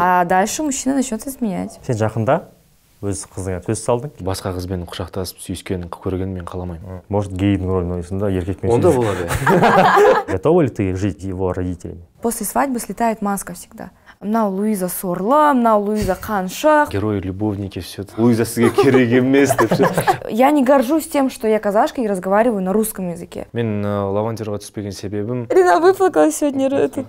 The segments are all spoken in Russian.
а дальше мужчина начнет изменять сен жақында өз қызыңа сөз салдың басқа қызбен құшақтасып сүйіскенін көргенін мен қаламаймын может гейдің рөлін ойнайсың да еркекпен онда болады иә. готова ли ты жить его родителями после свадьбы слетает маска всегда мынау луиза сорлы мынау луиза қаншық герои любовники все луиза сізге керек емес деп я не горжусь тем что я казашка и разговариваю на русском языке мен э, лавандерға түспеген себебім рина выплакала сегодня этот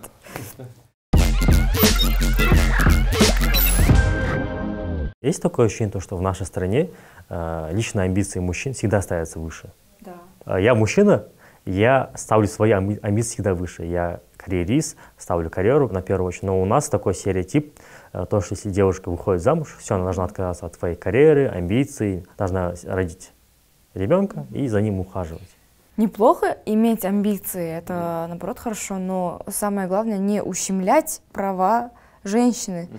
Есть такое ощущение, что в нашей стране э, личные амбиции мужчин всегда ставятся выше. Да. Э, я мужчина, я ставлю свои амбиции всегда выше. Я карьерист, ставлю карьеру на первую очередь. Но у нас такой стереотип, э, то, что если девушка выходит замуж, все, она должна отказаться от своей карьеры, амбиций, должна родить ребенка и за ним ухаживать. Неплохо иметь амбиции, это наоборот хорошо, но самое главное не ущемлять права женщины. Угу.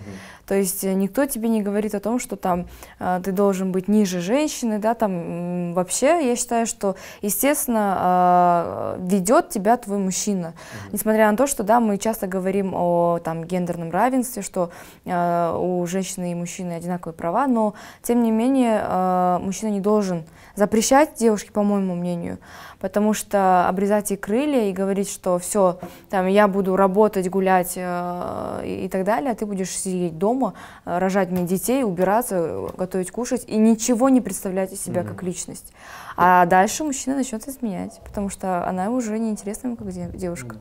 То есть э, никто тебе не говорит о том, что там э, ты должен быть ниже женщины, да, там вообще я считаю, что, естественно, э, ведет тебя твой мужчина. Несмотря на то, что, да, мы часто говорим о там гендерном равенстве, что у женщины и мужчины одинаковые права, но, тем не менее, мужчина не должен запрещать девушке, по моему мнению, потому что обрезать ей крылья и говорить, что все, там, я буду работать, гулять и так далее, а ты будешь сидеть дома, дома, э, рожать мне детей, убираться, готовить, кушать и ничего не представлять из себя mm -hmm. как личность. А дальше мужчина начнет изменять, потому что она уже интересна ему как девушка.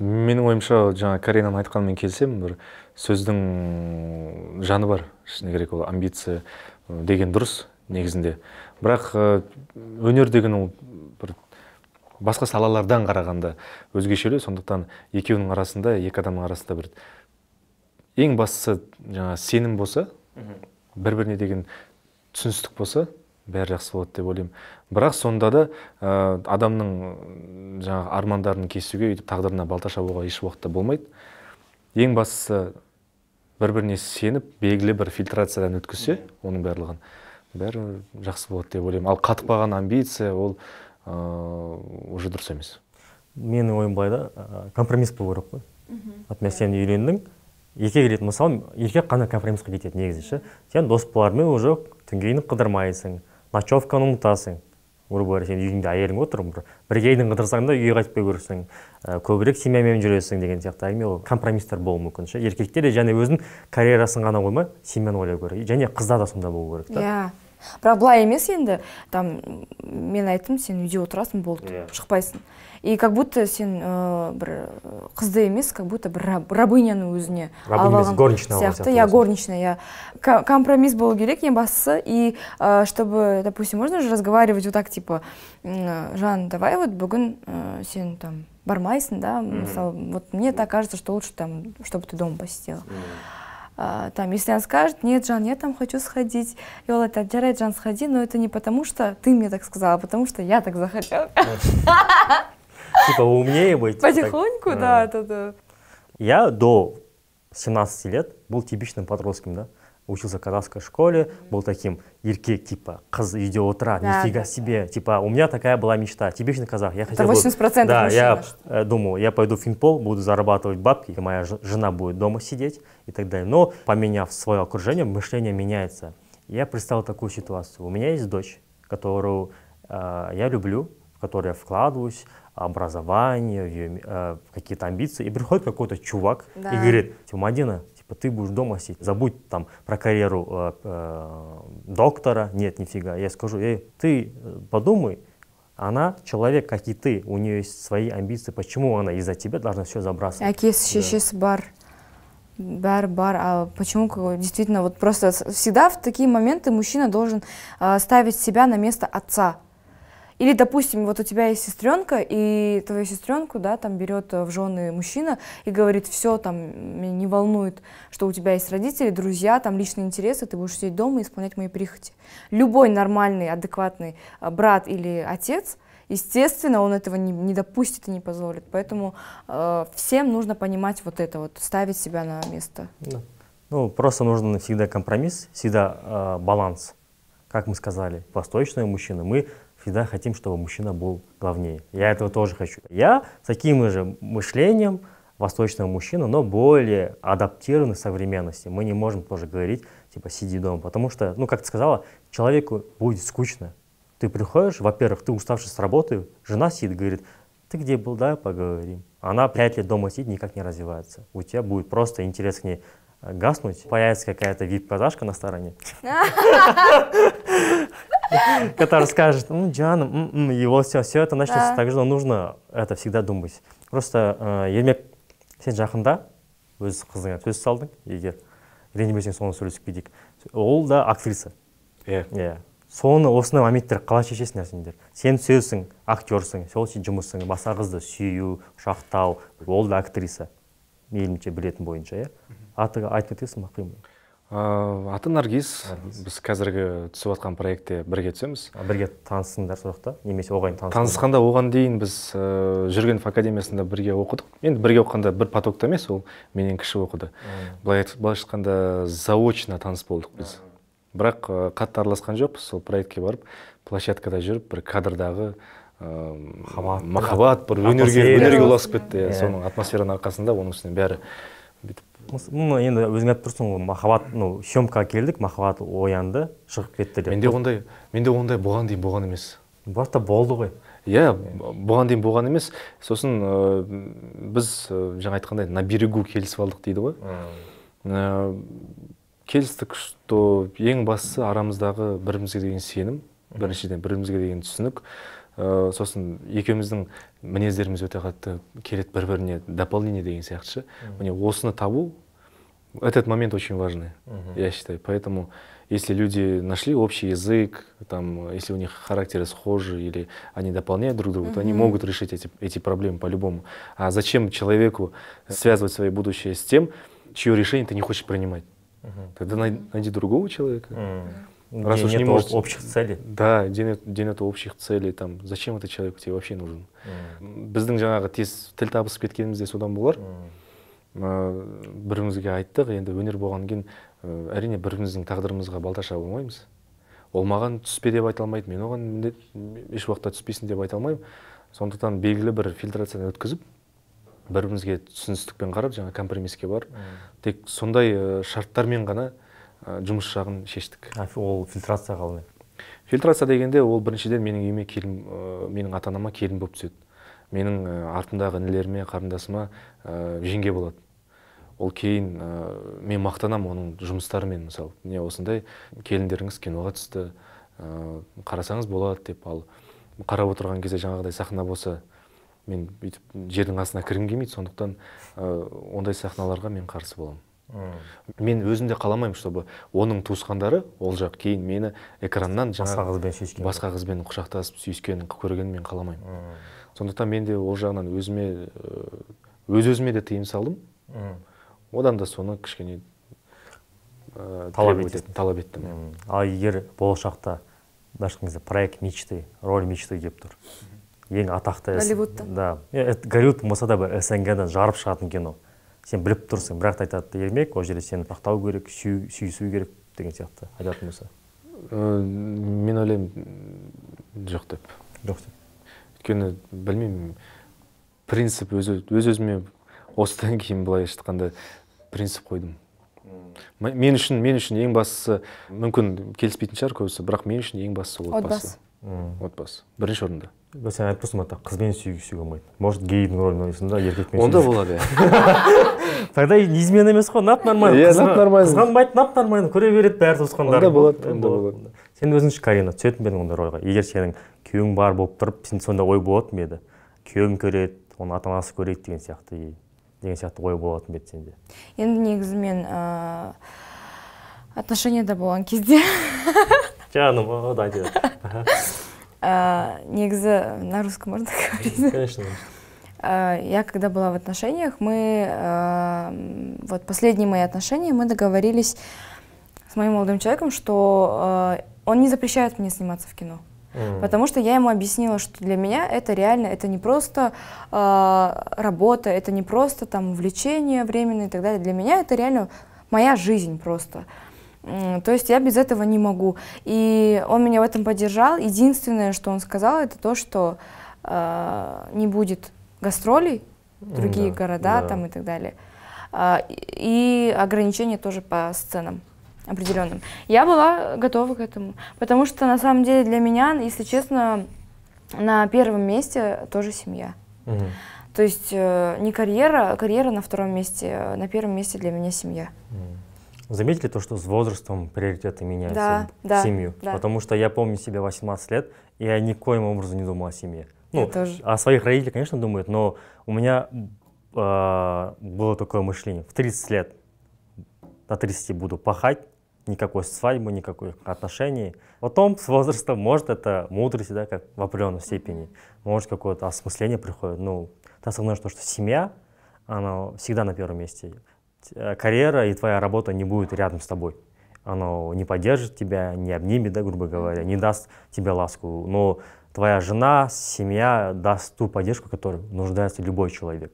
Мен ойымша жаңа каринаның айтқанымен келсем, бір сөздің жаны бар шыны керек ол амбиция деген дұрыс негізінде бірақ өнер деген ол бір басқа салалардан қарағанда өзгешелеу сондықтан екеуінің арасында екі адамның арасында бір ең бастысы жаңа сенім болса бір біріне деген түсіністік болса бәрі жақсы болады деп ойлаймын бірақ сонда да ә, адамның жаңағы армандарын кесуге өйтіп тағдырына балта шабуға еш уақытта болмайды ең бастысы бір біріне сеніп белгілі бір фильтрациядан өткізсе оның барлығын бәрі жақсы болады деп ойлаймын ал қатпаған амбиция ол уже ә, дұрыс емес менің ойым былай да компромисс болу керек қой вот мен сен үйлендің еркек ретінде мысалы еркек қана конференцияға кетеді негізі ше сен дос уже түнге дейін қыдырмайсың ночевканы ұмытасың грубо говоря сен үйіңде әйелің отыр бір бірге қыдырсаң да үйге қайтып көрсің ә, көбірек семьямен жүресің деген сияқты әңгіме ол компромисстер болуы мүмкін ше еркектер және өзінің карьерасын ғана қоймай семьяны ойлау керек және қызда да сондай болу керек та yeah. Иә бірақ былай емес енді там мен айттым сен үйде отырасың болды yeah. Иә. шықпайсың и как будто сен ыыы э, бір қызды емес как будто бір рабыняның өзіне горничная сияқты иә горничная иә компромисс болу керек ең бастысы и ә, чтобы допустим можно же разговаривать вот так типа э, жан давай вот бүгін ә, сен там бармайсың да мысалы вот мне так кажется что лучше там чтобы ты дома посидела А, там, если он скажет, нет, Джан, я там хочу сходить, и он это отдирает, Жан, сходи, но это не потому, что ты мне так сказала, а потому что я так захотела. Типа умнее быть. Потихоньку, да, да, Я до 17 лет был типичным подростком, да, учился в казахской школе, был таким еркек, типа, қыз үйде отырады, да, нифига да. себе, типа, у меня такая была мечта, типичный казах, я хотел бы... 80% Да, я что? Э, думал, я пойду в финпол, буду зарабатывать бабки, и моя жена будет дома сидеть и так далее. Но, поменяв свое окружение, мышление меняется. Я представил такую ситуацию. У меня есть дочь, которую э, я люблю, в которую я вкладываюсь, образование, ее, э, какие-то амбиции, и приходит какой-то чувак да. и говорит, Тимадина, Типа, ты будешь дома сидеть. Забудь там про карьеру э, э, доктора. Нет, нифига. Я скажу, эй, ты э, подумай, она человек, как и ты, у нее есть свои амбиции. Почему она из-за тебя должна все забрасывать? Акис, щищис, бар. Бар, бар. А почему действительно вот просто всегда в такие моменты мужчина должен э, ставить себя на место отца? Или, допустим, вот у тебя есть сестренка, и твою сестренку, да, там берет э, в жены мужчина и говорит, все, там, меня не волнует, что у тебя есть родители, друзья, там, личные интересы, ты будешь сидеть дома и исполнять мои прихоти. Любой нормальный, адекватный э, брат или отец, естественно, он этого не, не допустит и не позволит. Поэтому э, всем нужно понимать вот это, вот ставить себя на место. Да. Ну, просто нужно всегда компромисс, всегда э, баланс. Как мы сказали, восточные мужчины, мы всегда хотим, чтобы мужчина был главнее. Я этого тоже хочу. Я с таким же мышлением восточного мужчина, но более адаптированный к современности. Мы не можем тоже говорить, типа, сиди дома, потому что, ну, как ты сказала, человеку будет скучно. Ты приходишь, во-первых, ты уставший с работы, жена сидит, говорит, ты где был, да, поговорим. Она пять лет дома сидит, никак не развивается. У тебя будет просто интерес к ней гаснуть, появится какая-то VIP-продажка на стороне, которая скажет, ну, Диана, его все, все это начнется. Также что нужно это всегда думать. Просто ермек, э, сен жақында өз қызыңа сөз салдың, егер ренжімесең соны сөйлесіп кетейік. Ол да актриса. Иә. Иә соны осындай моменттер қалай шешесіңдер сендер сен сөзсің актерсің сол сенің жұмысың басқа қызды сүю құшақтау ол да актриса мейлінше білетін бойынша иә аты айтып кетесің ба қиын аты наргиз біз қазіргі түсіп жатқан проектте бірге түсеміз бірге танысыңдар сол жақта немесе оған таныс танысқанда оған дейін біз ә, жүргенов академиясында бірге оқыдық енді бірге оқығанда бір потокта емес ол менен кіші оқыды былай былайша айтқанда заочно таныс болдық біз бірақ қатты араласқан жоқпыз сол проектке барып площадкада жүріп бір кадрдағы махаббат бір өнерге өнерге ұласып кетті иә соның атмосфераның арқасында оның үстіне бәрі бүйтіп ну енді өзің айтып тұрсың ғой махаббат ну съемкаға келдік махаббат оянды шығып кетті деп менде ондай менде ондай бұған дейін болған емес бірақ болды ғой иә бұған дейін болған емес сосын біз жаңа айтқандай на берегу келісіп алдық дейді ғой келістік что ең бастысы арамыздағы бірімізге деген сенім біріншіден бірімізге деген түсінік ә, э, сосын екеуміздің мінездеріміз өте қатты келеді бір біріне дополнение деген сияқты ше міне осыны табу этот момент очень важный я считаю поэтому если люди нашли общий язык, там, если у них характеры схожи или они дополняют друг друга, то они могут решить эти, эти проблемы по-любому. А зачем человеку связывать свое будущее с тем, чье решение ты не хочешь принимать? Тогда найди, другого человека. Раз общих целей да где нет, общих целей там зачем этот человек тебе вообще нужен біздің жаңағы тез тіл табысып кеткенімізде содан болар бірімізге айттық енді өнер болғаннан кейін әрине біріміздің тағдырымызға балдаша болмаймыз ол маған түспе деп айта алмайды мен оған міндет еш уақытта түспейсің деп айта алмаймын сондықтан белгілі бір фильтрацияны өткізіп бір бірімізге түсіністікпен қарап жаңа компромисске бар тек сондай шарттармен ғана жұмыс жағын шештік ол фильтрация қалай фильтрация дегенде ол біріншіден менің үйіме келін менің ата анама келін болып түседі менің артымдағы інілеріме қарындасыма жеңге болады ол кейін мен мақтанамын оның жұмыстарымен мысалы міне осындай келіндеріңіз киноға түсті қарасаңыз болады деп ал қарап отырған кезде жаңағыдай сахна болса мен бүйтіп жердің астына кіргім келмейді сондықтан ондай сахналарға мен қарсы боламын мен өзім де қаламаймын чтобы оның туысқандары ол жақ кейін мені экраннан жаңа басқа қызбен шешкен басқа қызбен құшақтасып сүйіскенін көргенін мен қаламаймын сондықтан мен де ол жағынан өзіме өз өзіме де тыйым салдым одан да соны кішкене ә, талап талап еттім ал егер болашақта былайша айтқан проект мечты роль мечты деп тұр ең атақты Голливудта? да э, голливуд болмаса да бір снгдан жарып шығатын кино сен біліп тұрсың бірақ та айтады ермек ол жерде сені ақтау керек сүйісу керек деген сияқты айтатын болса мен ойлаймын жоқ деп жоқ деп өйткені білмеймін принцип өз өзіме осыдан кейін былайша айтқанда принцип қойдым мен үшін мен үшін ең бастысы мүмкін келіспейтін шығар көбісі бірақ мен үшін ең бастысы ол отбасы отбасы бірінші орында сен айтып тұрсың ғой қызбен сүюге болмайды может гейдің рөлін ойнасын да еркекпен онда болады иә тогда измена емес қой нап нормально иә нап нормально қызғанбайды нап нормально көре береді бәрі туысқандары онда болады онда болады сен өзің карина түсетін бе едің ондай рольға егер сенің күйеуің бар болып тұрып сенде сондай ой болатын ба еді күйеуім көреді оның ата анасы көреді деген сияқты деген сияқты ой болатын ба еді сенде енді негізі мен отношенияда болған кезде жаным ау А, негізі на русском можно говорить конечно а, я когда была в отношениях мы а, вот последние мои отношения мы договорились с моим молодым человеком что он не запрещает мне сниматься в кино Mm. Потому что я ему объяснила, что для меня это реально, это не просто работа, это не просто там увлечение временное и так далее. Для меня это реально моя жизнь просто. То есть я без этого не могу. И он меня в этом поддержал. Единственное, что он сказал, это то, что э, не будет гастролей, другие да, города да. там и так далее. Э, и ограничения тоже по сценам определенным. Я была готова к этому, потому что на самом деле для меня, если честно, на первом месте тоже семья. Угу. То есть э, не карьера, а карьера на втором месте, э, на первом месте для меня семья. Угу. Заметили то, что с возрастом приоритеты меняются да, в семью? Да. Потому что я помню себя 18 лет, и я никоим образом не думал о семье. Ну, я тоже. о своих родителях, конечно, думают, но у меня э, было такое мышление. В 30 лет, на 30 буду пахать, никакой свадьбы, никаких отношений. Потом с возрастом, может, это мудрость, да, как в определенной степени, может, какое-то осмысление приходит. Ну, ты основное то, что семья, она всегда на первом месте. Э, карьера и твоя работа не будет рядом с тобой. Оно не поддержит тебя, не обнимет, да, грубо говоря, не даст тебе ласку. Но твоя жена, семья даст ту поддержку, которой нуждается любой человек.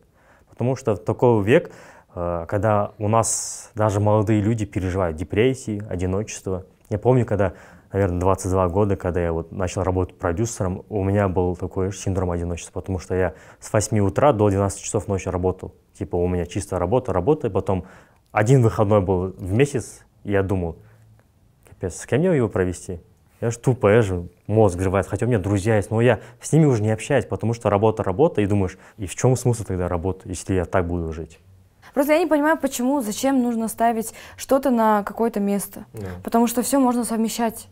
Потому что в такой век, э, когда у нас даже молодые люди переживают депрессии, одиночество. Я помню, когда, наверное, 22 года, когда я вот начал работать продюсером, у меня был такой синдром одиночества, потому что я с 8 утра до 12 часов ночи работал. Типа у меня чисто работа, работа, и потом один выходной был в месяц, и я думал, капец, с кем я его провести? Я же тупо, я же мозг взрывает, хотя у меня друзья есть, но я с ними уже не общаюсь, потому что работа, работа, и думаешь, и в чем смысл тогда работы, если я так буду жить? Просто я не понимаю, почему, зачем нужно ставить что-то на какое-то место. Да. Потому что все можно совмещать.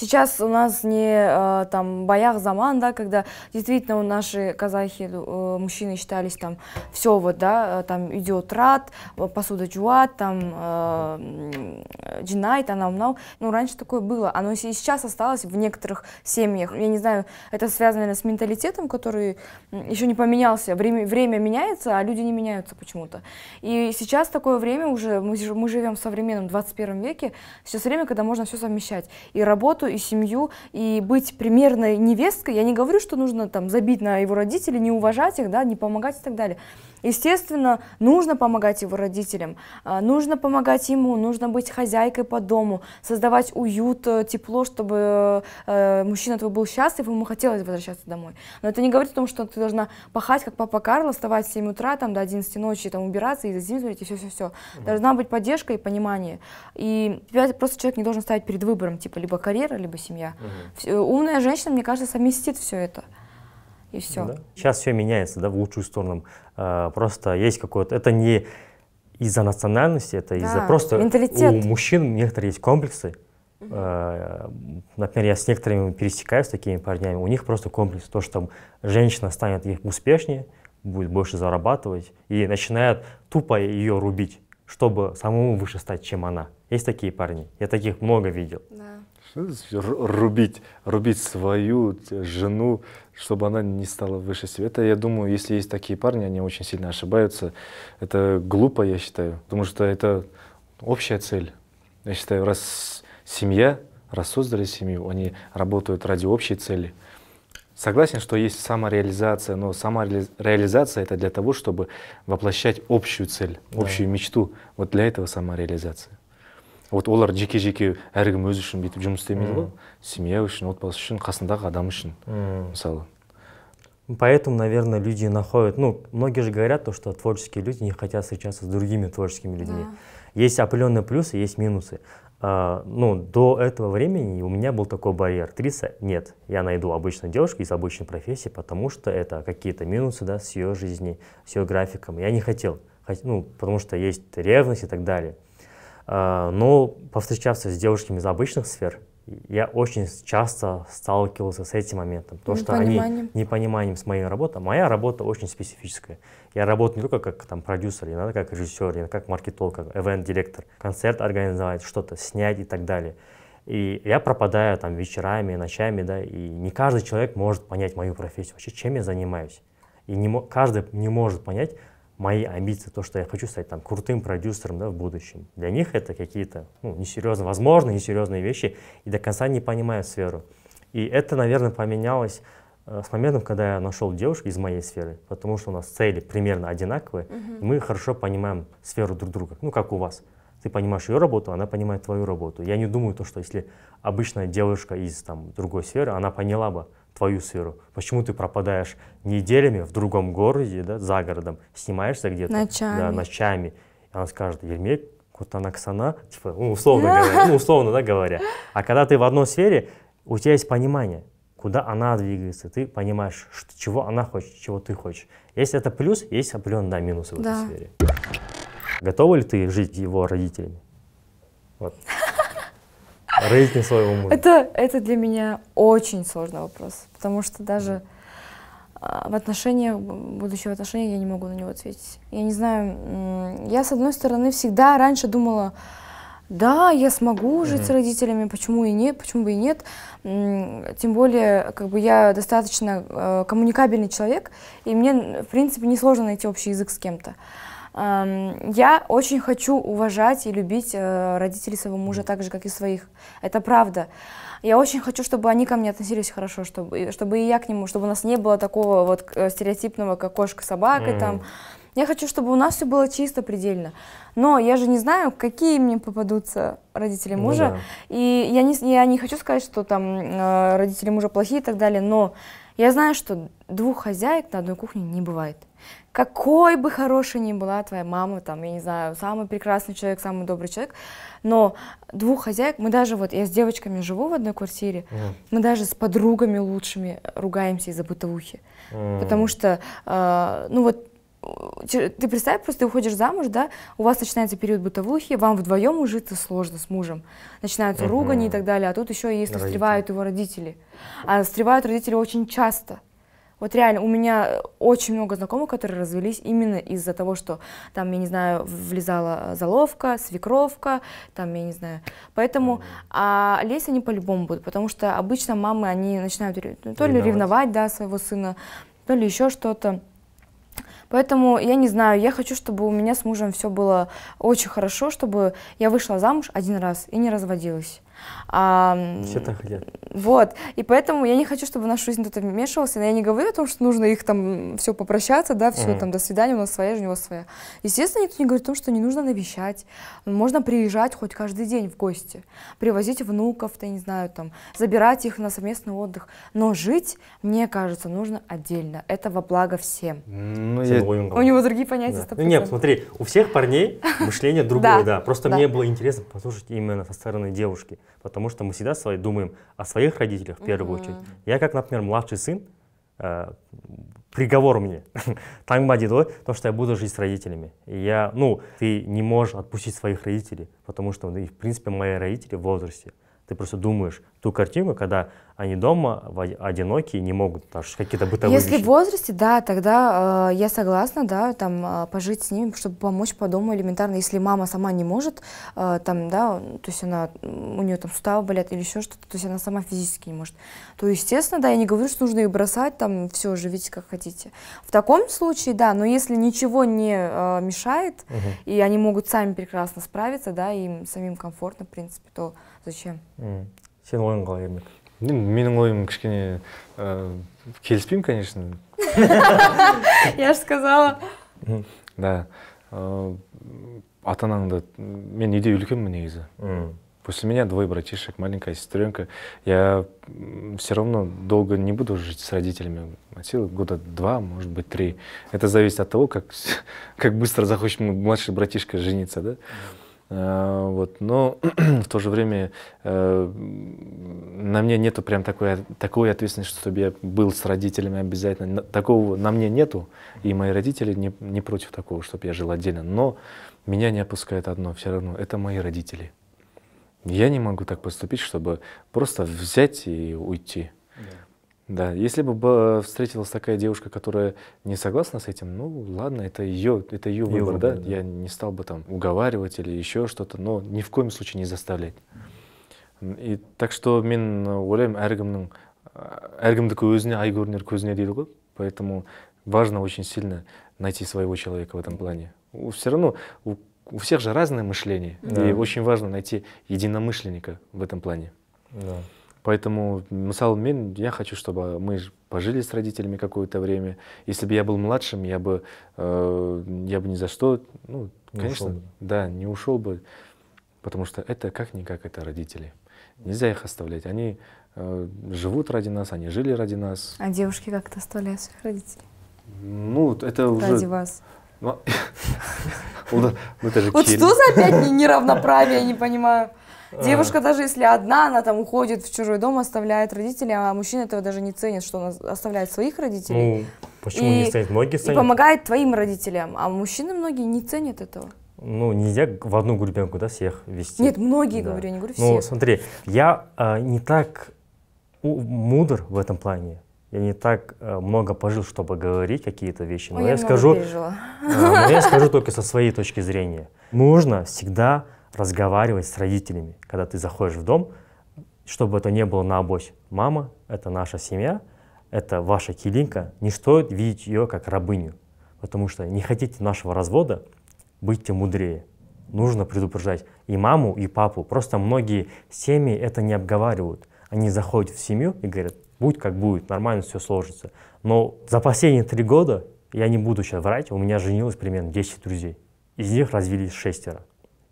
Сейчас у нас не э, там боях заман, да, когда действительно у наши казахи э, мужчины считались там все вот, да, э, там идет рад, посуда джуат, там джинайт, она умнал. Ну, раньше такое было, оно и сейчас осталось в некоторых семьях. Я не знаю, это связано наверное, с менталитетом, который еще не поменялся. Время, время меняется, а люди не меняются почему-то. И сейчас такое время уже, мы, мы живем в современном 21 веке, сейчас время, когда можно все совмещать. И работу, и семью, и быть примерной невесткой. Я не говорю, что нужно там забить на его родителей, не уважать их, да, не помогать и так далее. Естественно, нужно помогать его родителям, а, нужно помогать ему, нужно быть хозяйкой по дому, создавать уют, э, тепло, чтобы э, мужчина твой был счастлив, ему хотелось возвращаться домой. Но это не говорит о том, что ты должна пахать, как папа Карло, вставать в 7 утра, там, до 11 ночи, там, убираться и за зим и все-все-все. Должна быть поддержка и понимание. И тебя просто человек не должен ставить перед выбором, типа, либо карьера, либо семья. Умная женщина, мне кажется, совместит все это и все. Да. Сейчас все меняется, да, в лучшую сторону. А, просто есть какое-то... Это не из-за национальности, это да, из-за просто... Менталитет. У мужчин некоторые есть комплексы. Uh -huh. А, например, я с некоторыми пересекаюсь с такими парнями, у них просто комплекс, то, что женщина станет их успешнее, будет больше зарабатывать, и начинает тупо ее рубить, чтобы самому выше стать, чем она. Есть такие парни, я таких много видел. Да рубить, рубить свою жену, чтобы она не стала выше себя. Это, я думаю, если есть такие парни, они очень сильно ошибаются. Это глупо, я считаю, потому что это общая цель. Я считаю, раз семья, раз создали семью, они работают ради общей цели. Согласен, что есть самореализация, но самореализация это для того, чтобы воплощать общую цель, общую да. мечту. Вот для этого самореализация вот олар жеке жеке әркім өзі үшін бүйтіп жұмыс істемейді ғой мм. семья үшін отбасы үшін қасындағы адам үшін мм. мысалы Поэтому, наверное, люди находят, ну, многие же говорят то, что творческие люди не хотят встречаться с другими творческими людьми. Да. Есть определенные плюсы, есть минусы. А, ну, до этого времени у меня был такой барьер. Актриса – нет, я найду обычную девушку из обычной профессии, потому что это какие-то минусы, да, с ее жизни, с ее графиком. Я не хотел, ну, потому что есть ревность и так далее. А, Но ну, повстречаться с девушками из обычных сфер, я очень часто сталкивался с этим моментом. То, что они непониманием с моей работой. Моя работа очень специфическая. Я работаю не только как там, продюсер, иногда как режиссер, я как маркетолог, как эвент-директор. Концерт организовать, что-то снять и так далее. И я пропадаю там вечерами, ночами, да, и не каждый человек может понять мою профессию, вообще чем я занимаюсь. И не, каждый не может понять, мои амбиции, то, что я хочу стать там крутым продюсером да, в будущем. Для них это какие-то ну, несерьезные, возможно, несерьезные вещи и до конца не понимают сферу. И это, наверное, поменялось э, с моментом, когда я нашел девушку из моей сферы, потому что у нас цели примерно одинаковые, mm-hmm. и мы хорошо понимаем сферу друг друга, ну как у вас. Ты понимаешь ее работу, она понимает твою работу. Я не думаю то, что если обычная девушка из там, другой сферы, она поняла бы, твою сферу. Почему ты пропадаешь неделями в другом городе, да, за городом, снимаешься где-то? Ночами. Да, ночами. И она скажет, Ермек, Кутанаксана, типа, ну, условно говоря, ну, условно, да, говоря. А когда ты в одной сфере, у тебя есть понимание, куда она двигается, ты понимаешь, что, чего она хочет, чего ты хочешь. Если это плюс, есть определенные да, минусы в да. этой сфере. Готова ли ты жить его родителями? Вот. Жизни своего мужа. Это, это для меня очень сложный вопрос, потому что даже а, в отношениях, будущего отношения я не могу на него ответить. Я не знаю, я с одной стороны всегда раньше думала, да, я смогу жить mm-hmm. с родителями, почему и нет, почему бы и нет. Тем более, как бы я достаточно э, коммуникабельный человек, и мне, в принципе, несложно найти общий язык с кем-то. Эм, я очень хочу уважать и любить э, родителей своего мужа так же, как и своих. Это правда. Я очень хочу, чтобы они ко мне относились хорошо, чтобы, чтобы и я к нему, чтобы у нас не было такого вот э, стереотипного, как кошка-собака mm. там. Я хочу, чтобы у нас все было чисто, предельно. Но я же не знаю, какие мне попадутся родители ну мужа. Ну, да. И я не, я не хочу сказать, что там э, родители мужа плохие и так далее, но я знаю, что двух хозяек на одной кухне не бывает какой бы хорошей ни была твоя мама, там, я не знаю, самый прекрасный человек, самый добрый человек, но двух хозяек, мы даже вот, я с девочками живу в одной квартире, mm. мы даже с подругами лучшими ругаемся из-за бытовухи, mm. потому что, э, ну вот, ты представь, просто ты уходишь замуж, да, у вас начинается период бытовухи, вам вдвоем ужиться сложно с мужем. Начинаются угу. ругани и так далее, а тут еще и стревают его родители. А встревают родители очень часто. Вот реально, у меня э, очень много знакомых, которые развелись именно из-за того, что там, я не знаю, влезала заловка, свекровка, там, я не знаю. Поэтому, mm -hmm. а лезть они по-любому будут, потому что обычно мамы, они начинают ну, то ли ревновать да, своего сына, то ли еще что-то. Поэтому я не знаю, я хочу, чтобы у меня с мужем все было очень хорошо, чтобы я вышла замуж один раз и не разводилась. А, Все так хотят. Вот, и поэтому я не хочу, чтобы в нашу жизнь кто-то вмешивался, но я не говорю о том, что нужно их там все попрощаться, да, все mm. там, до свидания, у нас своя, у него своя. Естественно, никто не говорит о том, что не нужно навещать, можно приезжать хоть каждый день в гости, привозить внуков, то не знаю, там, забирать их на совместный отдых, но жить, мне кажется, нужно отдельно, это во благо всем. Ну, я... У него другие понятия. Да. Ну, нет, смотри, у всех парней мышление другое, да, просто мне было интересно послушать именно со стороны девушки, Потому что мы всегда свои, думаем о своих родителях в первую mm-hmm. очередь. Я, как, например, младший сын, э, приговор мне. Там бадидо, то, что я буду жить с родителями. И я, ну, ты не можешь отпустить своих родителей, потому что, ну, в принципе, мои родители в возрасте. Ты просто думаешь ту картину, когда они дома одинокие, не могут какие-то бытовые Если вещи. в возрасте, да, тогда э, я согласна, да, там э, пожить с ними, чтобы помочь по дому элементарно. Если мама сама не может, э, там, да, то есть она, у нее там суставы болят или еще что-то, то есть она сама физически не может, то, естественно, да, я не говорю, что нужно их бросать, там, все, живите как хотите. В таком случае, да, но если ничего не э, мешает, угу. и они могут сами прекрасно справиться, да, им самим комфортно, в принципе, то Зачем? Үм. сенің ойың қалай ермек енді ну, менің ойым кішкене ә, э, келіспеймін конечно я же сказала да э, ата анаңды мен үйде үлкенмін негізі после меня двое братишек маленькая сестренка я все равно долго не буду жить с родителями от а силы года два может быть три это зависит от того как как быстро захочет младший братишка жениться да Э, вот, но в то же время э, на мне нету прям такой, такой ответственности, чтобы я был с родителями обязательно. Такого на мне нету, и мои родители не, не против такого, чтобы я жил отдельно. Но меня не опускает одно все равно, это мои родители. Я не могу так поступить, чтобы просто взять и уйти. Да, если бы э, встретилась такая девушка, которая не согласна с этим, ну ладно, это ее, это ее, выбор, выбор да? да, я не стал бы там уговаривать или еще что-то, но ни в коем случае не заставлять. И, так что мен э, ойлаймын әркімнің э, әркімдікі өзіне ай көрінер көзіне дейді ғой поэтому важно очень сильно найти своего человека в этом плане все равно у, у всех же разное мышление да. и очень важно найти единомышленника в этом плане да. Поэтому, мысал, мен, я хочу, чтобы мы пожили с родителями какое-то время. Если бы я был младшим, я бы, э, я бы ни за что, ну, не конечно, бы. да, не ушел бы. Потому что это как-никак, это родители. Нельзя их оставлять. Они э, живут ради нас, они жили ради нас. А девушки как-то оставляют своих родителей? Ну, это ради уже... Ради вас. Ну, это же Вот что за опять неравноправие, я не понимаю. Девушка даже если одна, она там уходит в чужой дом, оставляет родителей, а мужчина этого даже не ценит, что он оставляет своих родителей. Ну, почему и, не ценит? Многие ценят. И помогает твоим родителям, а мужчины многие не ценят этого. Ну, нельзя в одну гребенку, да, всех вести. Нет, многие, да. говорю, я не говорю ну, всех. Ну, смотри, я э, не так мудр в этом плане. Я не так э, много пожил, чтобы говорить какие-то вещи, но Ой, я, я скажу, э, но я скажу только со своей точки зрения. Нужно всегда разговаривать с родителями, когда ты заходишь в дом, чтобы это не было на обочь. Мама — это наша семья, это ваша килинка, не стоит видеть ее как рабыню, потому что не хотите нашего развода, будьте мудрее. Нужно предупреждать и маму, и папу. Просто многие семьи это не обговаривают. Они заходят в семью и говорят, будь как будет, нормально все сложится. Но за последние три года, я не буду сейчас врать, у меня женилось примерно 10 друзей. Из них развелись шестеро.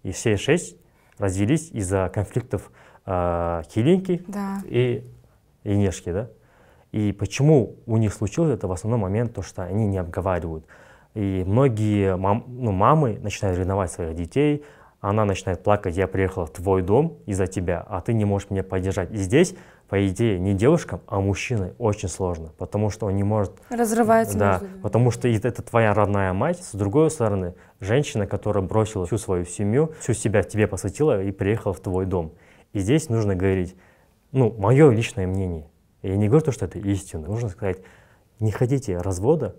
И все шесть развелись из-за конфликтов э, а, Хилинки да. и Инешки, да? И почему у них случилось это в основном момент, то, что они не обговаривают. И многие мам, ну, мамы начинают ревновать своих детей, она начинает плакать, я приехала в твой дом из-за тебя, а ты не можешь меня поддержать. И здесь по идее, не девушкам, а мужчине очень сложно, потому что он не может... Разрывается. Да, между... потому что это твоя родная мать. С другой стороны, женщина, которая бросила всю свою семью, всю себя тебе посвятила и приехала в твой дом. И здесь нужно говорить, ну, мое личное мнение. Я не говорю то, что это истина. Нужно сказать, не хотите развода,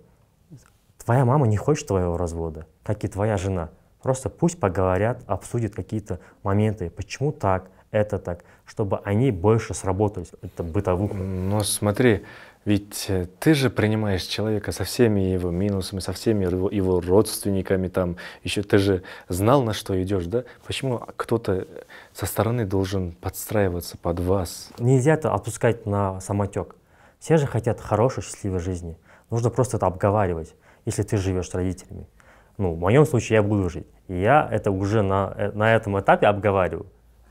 твоя мама не хочет твоего развода, как и твоя жена. Просто пусть поговорят, обсудят какие-то моменты, почему так, это так, чтобы они больше сработались, это бытовуха. Но смотри, ведь э, ты же принимаешь человека со всеми его минусами, со всеми его, его родственниками, там еще ты же знал, на что идешь, да? Почему кто-то со стороны должен подстраиваться под вас? Нельзя это отпускать на самотек. Все же хотят хорошей, счастливой жизни. Нужно просто это обговаривать, если ты живешь с родителями. Ну, в моем случае я буду жить. И я это уже на, э, на этом этапе обговариваю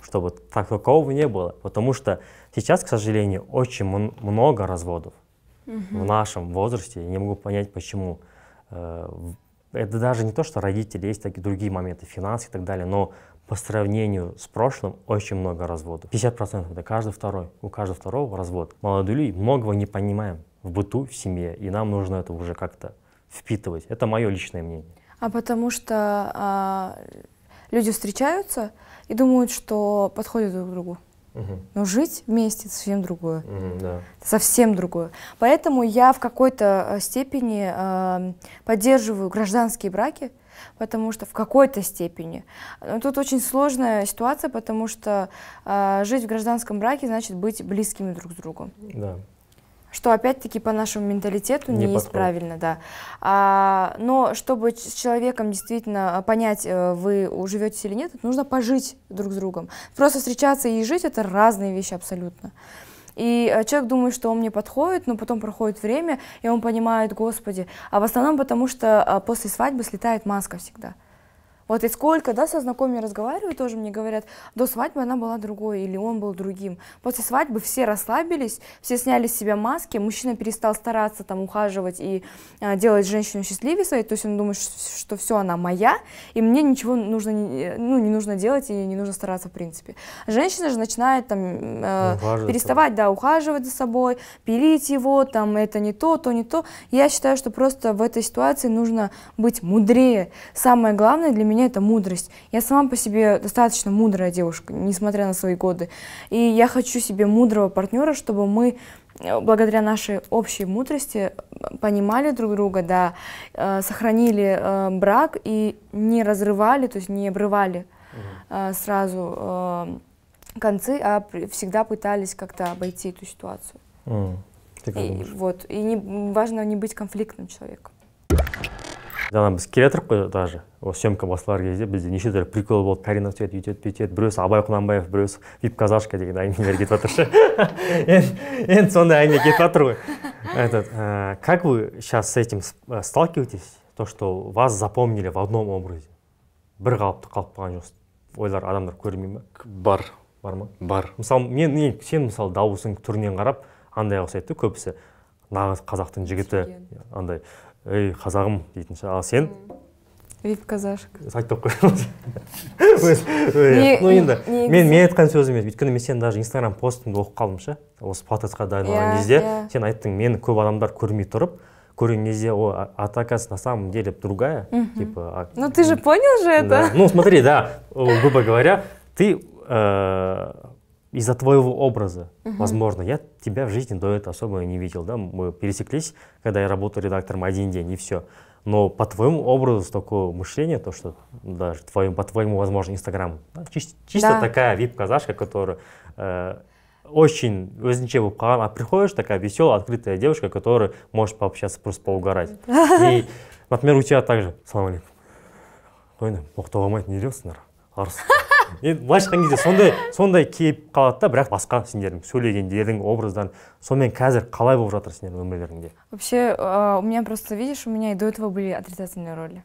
чтобы так такого не было. Потому что сейчас, к сожалению, очень много разводов угу. в нашем возрасте. Я не могу понять, почему. Э, это даже не то, что родители, есть такие другие моменты, финансы и так далее, но по сравнению с прошлым очень много разводов. 50% это каждый второй, у каждого второго развод. Молодые люди многого не понимаем в быту, в семье, и нам нужно это уже как-то впитывать. Это мое личное мнение. А потому что а, люди встречаются, и думают, что подходят друг к другу. Угу. Но жить вместе — совсем другое. Угу, да. Совсем другое. Поэтому я в какой-то э, степени э, поддерживаю гражданские браки, потому что в какой-то степени. Но тут очень сложная ситуация, потому что э, жить в гражданском браке значит быть близкими друг с другом. Да что опять-таки по нашему менталитету не, не есть правильно, да. А, но чтобы с человеком действительно э, понять, э, вы живете или нет, нужно пожить друг с другом. Просто встречаться и жить это разные вещи абсолютно. И э, человек думает, что он мне подходит, но потом проходит время, и он понимает, господи. А в основном потому, что после свадьбы слетает маска всегда. Вот и сколько, да, со знакомыми разговариваю, тоже мне говорят, до свадьбы она была другой или он был другим. После свадьбы все расслабились, все сняли с себя маски, мужчина перестал стараться там ухаживать и а, делать женщину счастливее своей, то есть он думает, что, что все, она моя, и мне ничего нужно, э, ну, не нужно делать и не нужно стараться в принципе. Женщина же начинает там э, переставать, да, ухаживать за собой, пилить его, там, это не то, то не то. Я считаю, что просто в этой ситуации нужно быть мудрее. Самое главное для меня меня это мудрость. Я сама по себе достаточно мудрая девушка, несмотря на свои годы. И я хочу себе мудрого партнера, чтобы мы э, благодаря нашей общей мудрости э, понимали друг друга, да, э, сохранили брак и не разрывали, то есть не обрывали э, сразу концы, а всегда пытались как-то обойти эту ситуацию. Mm. и, вот, и не, важно не быть конфликтным человеком. жаңа біз келе жатырмық қой даже осы съемка басталар кезде бізде неше түрлі прикол болды карина сөйтеді үйтеді бүйтеді біреусі абай құнанбаев біреусі вип казашка деген әңгімелер кетіп жатыр ше енді сондай әңгіме кетіп жатыр ғой этот как вы сейчас с этим э, сталкиваетесь то что вас запомнили в одном образе бір қалыпты қалып қалған жоқсыз ойлар адамдар көрмей ма бар бар ма бар мысалы мен сен мысалы дауысың түрінен қарап андай ұқсайды да көбісі нағыз қазақтың жігіті андай ей қазағым дейтінше ал сен вип казашек айтып ну енді мен мен айтқан сөзім емес өйткені мен сенің даже инстаграм постыңды оқып қалдым ше осы подкастқа дайындалған иә, кезде иә. сен айттың мені көп адамдар көрмей тұрып көрген кезде о оказывается на самом деле другая типа ну ты же понял же это ну смотри да грубо говоря ты э, из-за твоего образа, угу. возможно, я тебя в жизни до этого особо не видел, да, мы пересеклись, когда я работал редактором один день, и все. Но по твоему образу, такое мышление, то, что даже твоим, по твоему, возможно, Инстаграм, да, чис, чисто да. такая вип-казашка, которая э, очень өзінше болып қалған а приходишь такая веселая открытая девушка которая может пообщаться просто поугарать и например у тебя также салам алейкум ойна боқтауға болмайды не деп арс. енді былайша айтқан кезде сондай сондай кейіп қалады да бірақ басқа сендердің сөйлегендерің образдан сонымен қазір қалай болып жатыр сендердің өмірлеріңде вообще у меня просто видишь у меня и до этого были отрицательные роли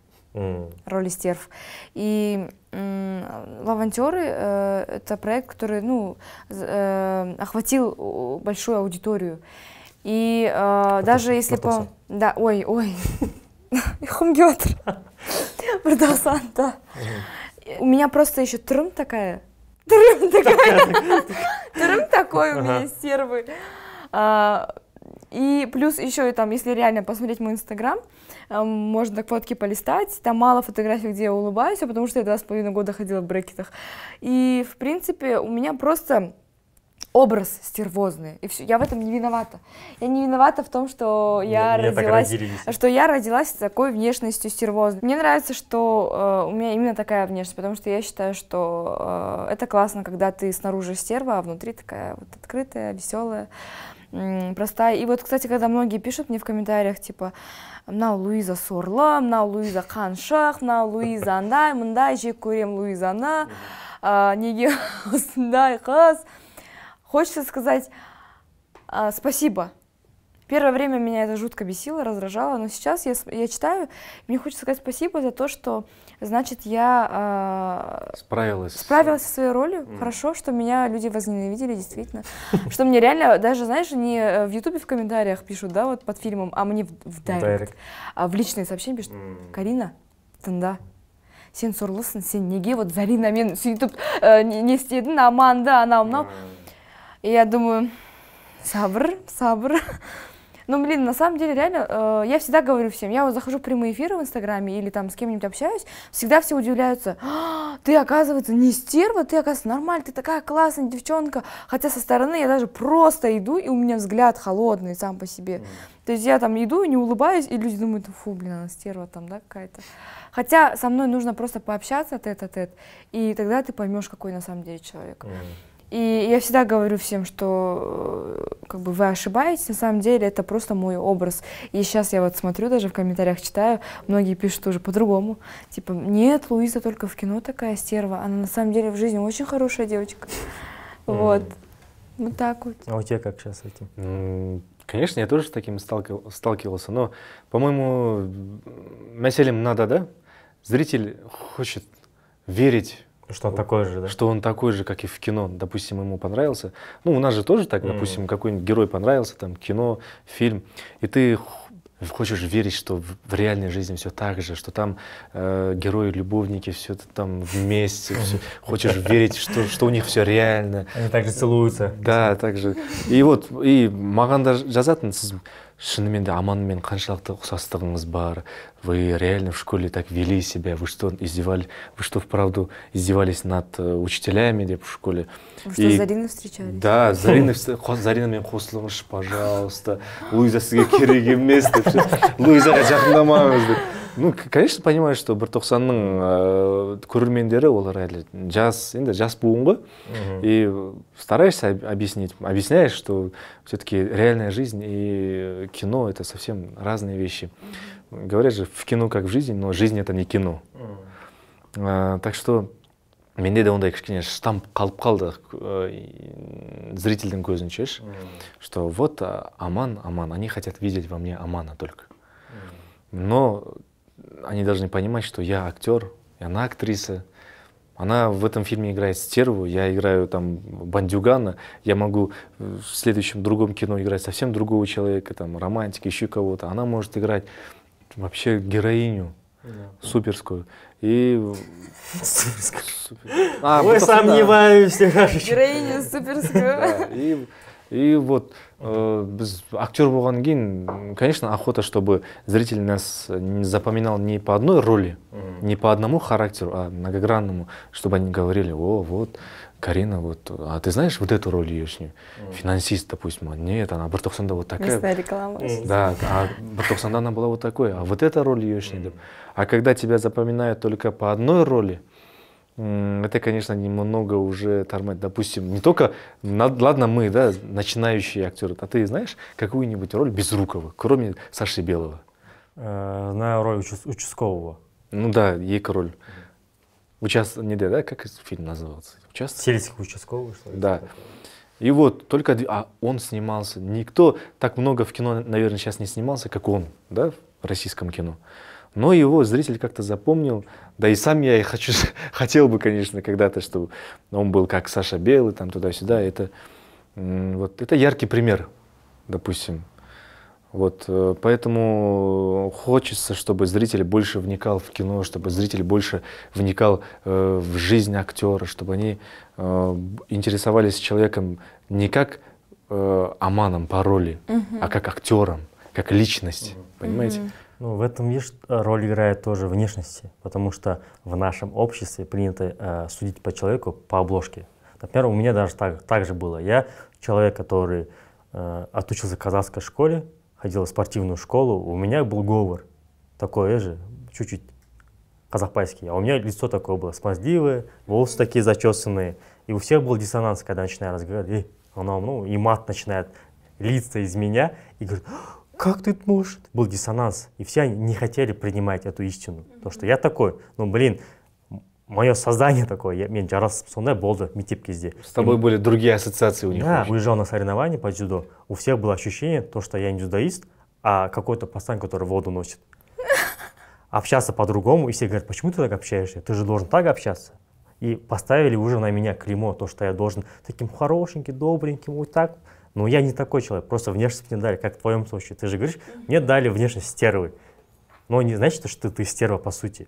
роли стерв. И «Лавантеры» э, — это проект, который ну, э, охватил э, большую аудиторию. И даже если по... Да, ой, ой. Хумгетр. Продолсан, да. У меня просто еще трым такая. Трым такая. Трым такой у меня сервы. А, и плюс еще и там, если реально посмотреть мой инстаграм, э, можно так фотки полистать, там мало фотографий, где я улыбаюсь, а потому что я два с половиной года ходила в брекетах. И, в принципе, у меня просто образ стервозный. И все, я в этом не виновата. Я не виновата в том, что я не, родилась, что я родилась с такой внешностью стервозной. Мне нравится, что э, у меня именно такая внешность, потому что я считаю, что э, это классно, когда ты снаружи стерва, а внутри такая вот открытая, веселая, э, простая. И вот, кстати, когда многие пишут мне в комментариях, типа, на луиза сорлы на луиза Ханшах на луиза андай мындай жек көрем луизаны ә, неге а, осындай қыз Хочется сказать э, спасибо. Первое время меня это жутко бесило, раздражало, но сейчас я, я читаю, мне хочется сказать спасибо за то, что, значит, я э, справилась. справилась со своей ролью. Mm. Хорошо, что меня люди возненавидели, действительно. Что мне реально, даже, знаешь, не э, в Ютубе в комментариях пишут, да, вот под фильмом, а мне в, в дайрект, а в личные сообщения пишут, Карина, тында, сен сорлысың сен неге вот зарина мен сөйтіп ә, э, не істедің аманда анау мынау и я думаю, сабр, сабр. Ну, блин, на самом деле, реально, э, я всегда говорю всем, я вот захожу в прямые эфиры в Инстаграме или там с кем-нибудь общаюсь, всегда все удивляются, а, ты, оказывается, не стерва, ты, оказывается, нормально, ты такая классная девчонка. Хотя со стороны я даже просто иду, и у меня взгляд холодный сам по себе. Mm. То есть я там иду и не улыбаюсь, и люди думают, фу, блин, она стерва там, да, какая-то. Хотя со мной нужно просто пообщаться тет-а-тет, -а -тет, и тогда ты поймешь, какой на самом деле человек. Mm. И я всегда говорю всем, что э, как бы вы ошибаетесь, на самом деле это просто мой образ. И сейчас я вот смотрю, даже в комментариях читаю, многие пишут уже по-другому. Типа, нет, Луиза только в кино такая стерва, она на самом деле в жизни очень хорошая девочка. Вот. Вот так вот. А у тебя как сейчас этим? конечно, я тоже с таким сталкивался, но, по-моему, мәселем надо, да? Зритель хочет верить что он такой же, да? Что он такой же, как и в кино. Допустим, ему понравился. Ну, у нас же тоже так, допустим, какой-нибудь герой понравился, там, кино, фильм. И ты хочешь верить, что в реальной жизни все так же, что там э, герои-любовники, все это там вместе, все. хочешь верить, что, что у них все реально. Они также целуются. Да, также. И вот, и Маганда да шынымен де аманмен қаншалықты ұқсастығыңыз бар вы реально в школе так вели себя вы что издевали вы что вправду издевались над э, учителями деп в школе вы что Зарина встречались да зарина заринамен қосылыңызшы пожалуйста луиза сізге керек емес деп луизаға жақындамаңыз деп ну конечно понимаю что бартоқсанның ыыы э, көрермендері олар әлі жас енді жас буын ғой и стараешься объяснить объясняешь что все таки реальная жизнь и кино это совсем разные вещи говорят же в кино как в жизни но жизнь это не кино а, так что менде де ондай кішкене штамп қалып қалды ә, э, зрительдің көзінше что вот э, аман аман они хотят видеть во мне амана только но они должны понимать, что я актер, и она актриса. Она в этом фильме играет стерву, я играю там бандюгана, я могу э, в следующем другом кино играть совсем другого человека, там романтика, еще кого-то. Она может играть вообще героиню да. суперскую. И... Суперскую. Супер... А, Ой, сомневаюсь, да. Героиня суперскую. и вот Э, біз актер болғаннан кейін конечно охота чтобы зритель нас э, запоминал не по одной роли не по одному характеру а многогранному чтобы они говорили о вот карина вот а ты знаешь вот эту роль ее mm. финансист допустим а нет она бір тоқсанда вот такая местная реклама да а бір она была вот такой а вот эта роль ее деп а когда тебя запоминают только по одной роли это, конечно, немного уже тормать. Допустим, не только, ладно, мы, да, начинающие актеры, а ты знаешь какую-нибудь роль Безрукова, кроме Саши Белого? Э, знаю роль участкового. Ну да, ей роль. Участ... Не, да, да, как фильм назывался? Участ... Сельский участковый, что ли? Да. И вот только а он снимался. Никто так много в кино, наверное, сейчас не снимался, как он, да, в российском кино. Но его зритель как-то запомнил, да и сам я и хочу, хотел бы, конечно, когда-то, чтобы он был как Саша Белый, там туда-сюда. Это, вот, это яркий пример, допустим. Вот, э, поэтому хочется, чтобы зритель больше вникал в кино, чтобы зритель больше вникал э, в жизнь актера, чтобы они э, интересовались человеком не как э, Аманом по роли, угу. а как актером, как личность, угу. понимаете? Угу. Ну, в этом, видишь, роль играет тоже внешности, потому что в нашем обществе принято э, судить по человеку по обложке. Например, у меня даже так, так же было. Я человек, который э, отучился в казахской школе, ходил в спортивную школу, у меня был говор такой же, чуть-чуть казахпайский, а у меня лицо такое было смазливое, волосы такие зачесанные, и у всех был диссонанс, когда начинаю разговаривать, и, оно, ну, и мат начинает литься из меня, и говорит, как ты это можешь? Был диссонанс, и все не хотели принимать эту истину. То, что я такой, ну блин, мое создание такое, я, мен жарасып сондай болды мектеп кезде. С тобой и, были другие ассоциации у них. Да, вообще. уезжал на соревнования по дзюдо, у всех было ощущение, то, что я не дзюдоист, а какой-то пацан, который воду носит. Общаться по-другому, и все говорят, почему ты так общаешься? Ты же должен так общаться. И поставили уже на меня клеймо, то, что я должен таким хорошеньким, добреньким, вот так ну я не такой человек, просто внешность мне дали, как в твоем случае. Ты же говоришь, мне дали внешность стервы. Но не значит, что ты, ты стерва по сути.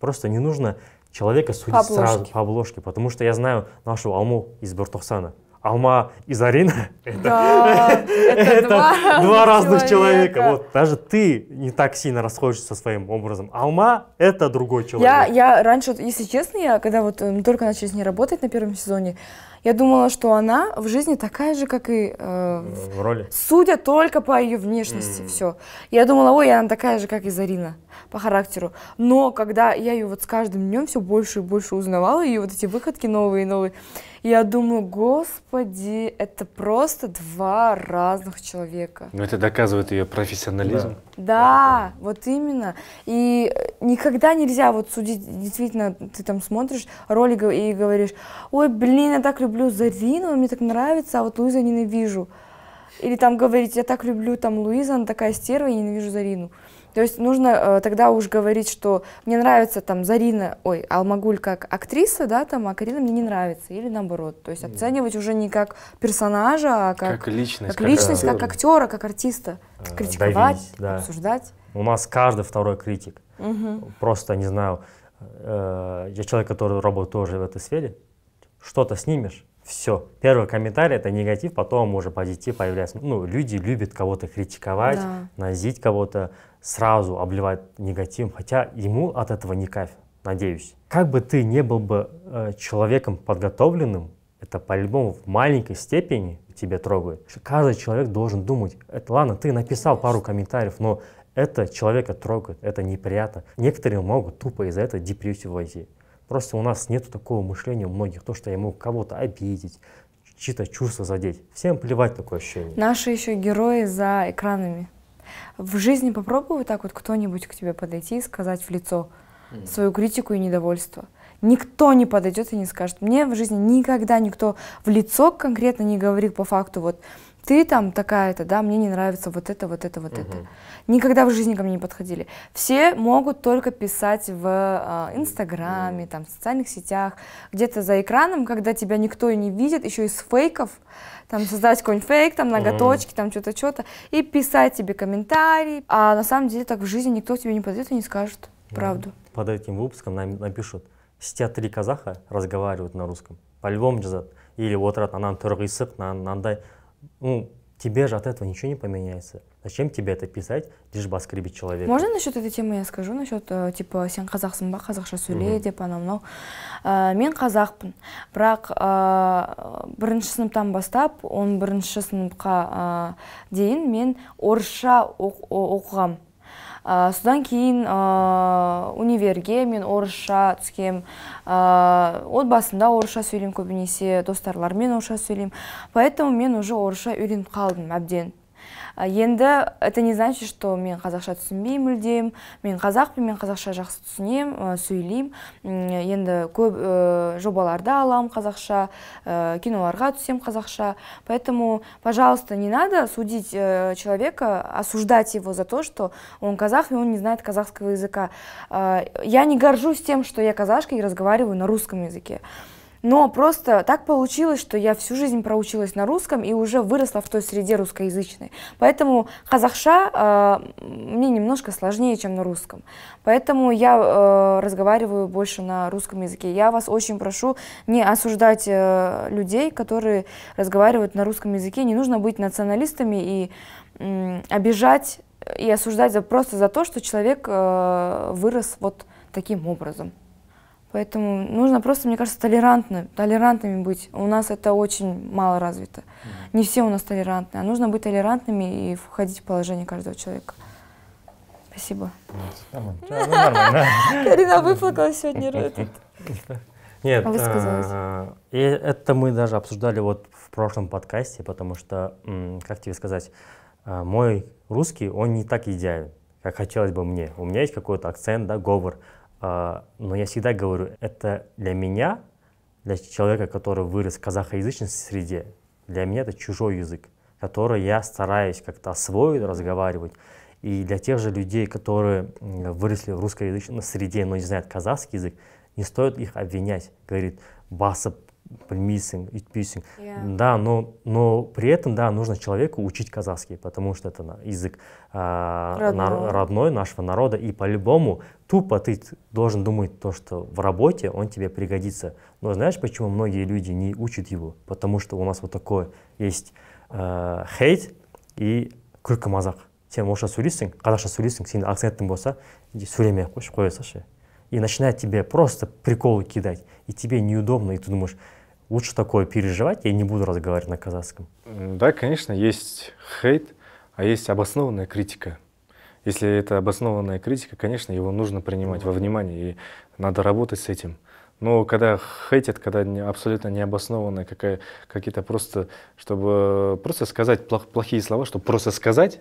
Просто не нужно человека судить по сразу по обложке, потому что я знаю нашу Алму из Бертухсана. Алма и Зарина это, да, это, это два, два разных человека. человека. Вот даже ты не так сильно расходишься со своим образом. Алма это другой человек. Я, я раньше, если честно, я когда вот мы э, только начали с ней работать на первом сезоне, я думала, что она в жизни такая же, как и э, в роли. Судя только по ее внешности, mm. все. Я думала, ой, она такая же, как и Зарина по характеру. Но когда я ее вот с каждым днем все больше и больше узнавала, ее вот эти выходки новые и новые, я думаю, господи, это просто два разных человека. Но это доказывает ее профессионализм. Да, да вот именно. И э, никогда нельзя вот судить, действительно, ты там смотришь ролик и говоришь, ой, блин, я так люблю Зарину, мне так нравится, а вот Луиза ненавижу. Или там говорить, я так люблю там Луиза, она такая стерва, я ненавижу Зарину. То есть нужно э, тогда уж говорить, что мне нравится там Зарина, ой, а Алмагуль как актриса, да, там, а Карина мне не нравится, или наоборот. То есть оценивать уже не как персонажа, а как, как личность, как, личность, как, как актера, как артиста. Э, критиковать, давить, да. обсуждать. У нас каждый второй критик. Угу. Просто, не знаю, э, я человек, который работает тоже в этой сфере, что-то снимешь, все. Первый комментарий — это негатив, потом уже позитив появляется. Ну, люди любят кого-то критиковать, да. назить кого-то сразу обливать негативом, хотя ему от этого не кайф, надеюсь. Как бы ты не был бы э, человеком подготовленным, это по-любому в маленькой степени тебя трогает. Каждый человек должен думать, это ладно, ты написал пару комментариев, но это человека трогает, это неприятно. Некоторые могут тупо из-за этого депрессию войти. Просто у нас нет такого мышления у многих, то, что я могу кого-то обидеть, чьи-то чувства задеть. Всем плевать такое ощущение. Наши еще герои за экранами. В жизни попробуй так вот кто-нибудь к тебе подойти и сказать в лицо свою критику и недовольство. Никто не подойдет и не скажет. Мне в жизни никогда никто в лицо конкретно не говорил по факту, вот ты там такая-то, да, мне не нравится вот это, вот это, вот это. Никогда в жизни ко мне не подходили. Все могут только писать в а, Инстаграме, там, в социальных сетях, где-то за экраном, когда тебя никто и не видит, еще из фейков, там, создать какой-нибудь фейк, там, ноготочки, там, что-то, что-то, и писать тебе комментарий, А на самом деле так в жизни никто тебе не подойдет и не скажет правду. Под этим выпуском нам напишут, сетя три казаха разговаривают на русском. По-любому жазады. Или отырады ананы тұрғисық мынандай ну, тебе же от этого ничего не поменяется. Зачем тебе это писать, лишь бы оскорбить человека? Можно насчет этой темы я скажу, насчет, э, типа, сен қазақсың ба, қазақша сөйле, деп анау мынау. Э, мен қазақпын, бірақ ә, бірінші сыныптан бастап, 11 сыныпқа ә, дейін мен орысша оқығам ә, содан кейін ә, универге мен орысша түскем ә, отбасында орысша сөйлеймін көбінесе достарлармен орысша сөйлеймін поэтому мен уже орысша үйреніп қалдым әбден А, енді это не значит что мен қазақша түсінбеймін мүлдем мен қазақпын мен қазақша жақсы түсінемін а, сөйлеймін енді көп ә, э, жобаларды аламын қазақша ә, э, киноларға түсем қазақша поэтому пожалуйста не надо судить э, человека осуждать его за то что он казах и он не знает казахского языка а, я не горжусь тем что я казашка и разговариваю на русском языке но просто так получилось, что я всю жизнь проучилась на русском и уже выросла в той среде русскоязычной. Поэтому казахша э, мне немножко сложнее, чем на русском. Поэтому я э, разговариваю больше на русском языке. Я вас очень прошу не осуждать э, людей, которые разговаривают на русском языке. Не нужно быть националистами и э, обижать и осуждать за, просто за то, что человек э, вырос вот таким образом. Поэтому нужно просто, мне кажется, толерантно, толерантными быть. У нас это очень мало развито. Mm -hmm. Не все у нас толерантны, а нужно быть толерантными и входить в положение каждого человека. Спасибо. Ну, Карина выплакала сегодня этот. Нет, а а, и это мы даже обсуждали вот в прошлом подкасте, потому что, как тебе сказать, а, мой русский, он не так идеален, как хотелось бы мне. У меня есть какой-то акцент, да, говор. А, но я всегда говорю, это для меня, для человека, который вырос в казахоязычной среде, для меня это чужой язык, который я стараюсь как-то освоить, разговаривать. И для тех же людей, которые выросли в русскоязычной среде, но не знают казахский язык, не стоит их обвинять. Говорит, басып білмейсің үйтпейсің yeah. да но но при этом да нужно человеку учить казахский потому что это на язык э, родной. На, родной нашего народа и по-любому тупо ты должен думать то что в работе он тебе пригодится но знаешь почему многие люди не учат его потому что у нас вот такое есть э, хейт и күлкімазақ сен орысша сөйлейсің қазақша сөйлейсің сенің акцентің болса сөйлемей ақ қойшы қоя салшы и начинает тебе просто приколы кидать и тебе неудобно и ты думаешь лучше такое переживать, я не буду разговаривать на казахском. Да, конечно, есть хейт, а есть обоснованная критика. Если это обоснованная критика, конечно, его нужно принимать mm -hmm. во внимание, и надо работать с этим. Но когда хейтят, когда не, абсолютно какая какие-то просто, чтобы просто сказать плох, плохие слова, чтобы просто сказать,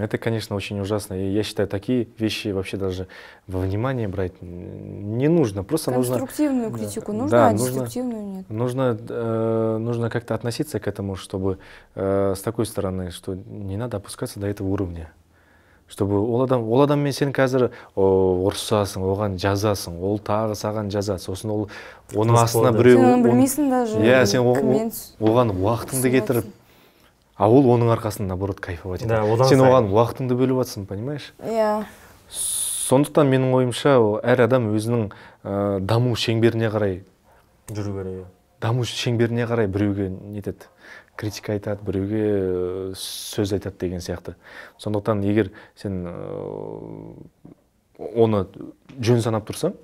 это, конечно, очень ужасно. И я считаю, такие вещи вообще даже во внимание брать не нужно. Просто Конструктивную нужно... критику а нужно, да, а деструктивную нужно, нет. Нужно, э, нужно как-то относиться к этому, чтобы э, с такой стороны, что не надо опускаться до этого уровня. чтобы ол адам ол адаммен сен қазір ұрсасың оған жазасың ол тағы саған жазады сосын ол оның астына біреу білмейсің даже иә сен оған уақытыңды кетіріп а ол оның арқасында наоборот кайфовать етеді да, сен оған уақытыңды бөліп жатрсың понимаешь иә сондықтан менің ойымша әр адам өзінің ә, даму шеңберіне қарай жүру керек иә. даму шеңберіне қарай біреуге нетеді критика айтады біреуге э, сөз айтады деген сияқты сондықтан егер сен э, оны жөн санап тұрсаң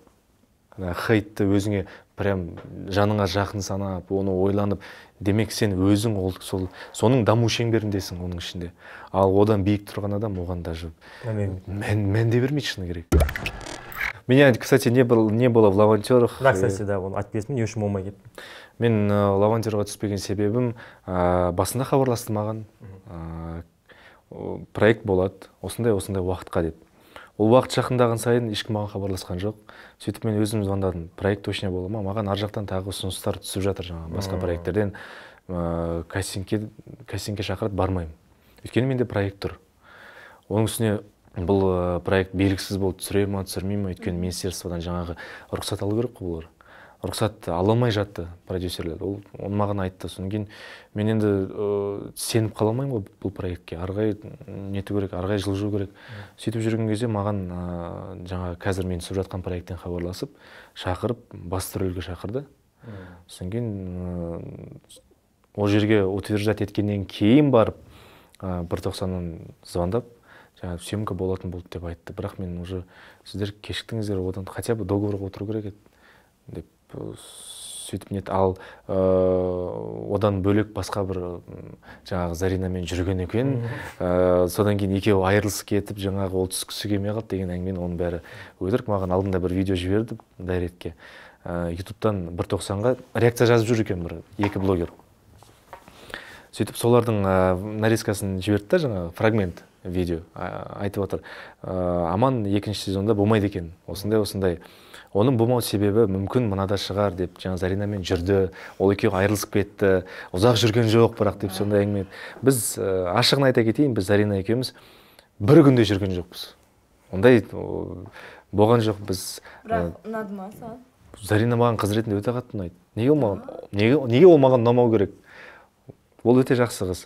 хейтті өзіңе прям жаныңа жақын санап оны ойланып демек сен өзің ол сол соның даму шеңберіндесің оның ішінде ал одан биік тұрған адам оған даже мән мән де бермейді шыны керек меня кстати не было не было в волонтерах да э, кстати да оны айтып кетсін не үшін болмай мен ә, түспеген себебім ә, басында хабарласты маған ә, проект болады осындай осындай уақытқа деп ол уақыт жақындаған сайын ешкім маған хабарласқан жоқ сөйтіп мен өзім звондадым проект точно бола ма маған ар жақтан тағы ұсыныстар түсіп жатыр жаңағы басқа проекттерден ыыы э, кастингке кастингке шақырады бармаймын өйткені менде проект тұр оның үстіне бұл э, проект белгісіз болды түсіре ма түсірмей ма өйткені министерстводан жаңағы рұқсат алу керек қой бұлар рұқсат ала алмай жатты продюсерлер ол маған айтты содан кейін мен енді сеніп қала алмаймын ғой бұл проектке ары қарай нету керек ары қарай жылжу керек сөйтіп жүрген кезде маған жаңа қазір мен түсіріп жатқан проекттен хабарласып шақырып басты рөлге шақырды содан кейін ол жерге утверждать еткеннен кейін барып ә, бір тоқсаннан звондап жаңағы съемка болатын болды деп айтты бірақ мен уже сіздер кешіктіңіздер одан хотя бы договорға отыру керек еді деп сөйтіп нет ал ә, одан бөлек басқа бір жаңағы заринамен жүрген екен ә, содан кейін екеуі айырылысып кетіп жаңағы ол түскісі келмей қалды деген әңгімені оның бәрі өтірік маған алдында бір видео жіберді дәретке. ә, э, ютубтан бір тоқсанға реакция жазып жүр екен бір екі блогер сөйтіп солардың ә, нарезкасын жіберді да жаңағы фрагмент видео айтып отыр ә, аман екінші сезонда болмайды екен осындай осындай оның болмау себебі мүмкін мынада шығар деп жаңа заринамен жүрді ол екеуі айырылысып кетті ұзақ жүрген жоқ бірақ деп сондай әңгіме біз ә, ашығын айта кетейін біз зарина екеуміз бір күнде жүрген жоқпыз ондай болған жоқ біз бірақ ұнады ма саған зарина маған қыз ретінде өте қатты ұнайды неге ол неге, неге ол маған ұнамау керек ол өте жақсы қыз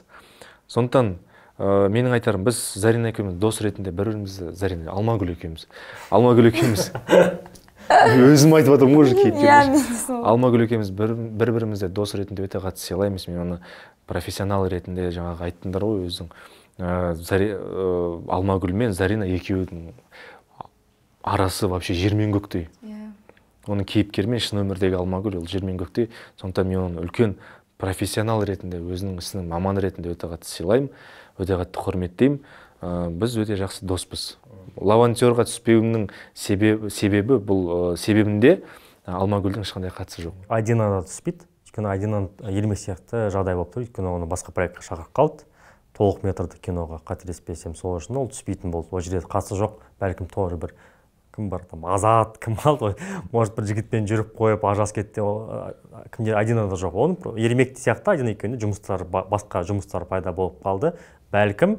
сондықтан ә, менің айтарым біз зарина екеуміз дос ретінде бір бірімізді зарина алмагүл екеуміз алмагүл екеуміз өзім айтып жатырмын ғой кейіп кейіпкер алмагүл екеуміз бір, бір бірімізді дос ретінде өте қатты сыйлаймыз мен оны профессионал ретінде жаңағы айттыңдар ғой өзің ә, ә алмагүл мен зарина екеуінің арасы вообще жер мен көктей иә оның кейіпкері мен шын өмірдегі алмагүл ол жер мен көктей сондықтан мен оны үлкен профессионал ретінде өзінің ісінің маманы ретінде өте қатты сыйлаймын өте қатты құрметтеймін ә, біз өте жақсы доспыз Лавантерға түспеуімнің себебі, себебі бұл ә, себебінде э, алмагүлдің ешқандай қатысы жоқ адина да түспейді өйткені адинаны елемес сияқты жағдай болып тұр өйткені оны басқа проектқа шақырып қалды толық метрді киноға қателеспесем сол үшін ол түспейтін болды ол жерде қатысы жоқ бәлкім тоже бір кім бар там азат кім қалды ғой может бір жігітпен жүріп қойып ажырасып кетті кімдер адинада жоқ оның ермек сияқты адина екеуінде жұмыстар басқа жұмыстар пайда болып қалды бәлкім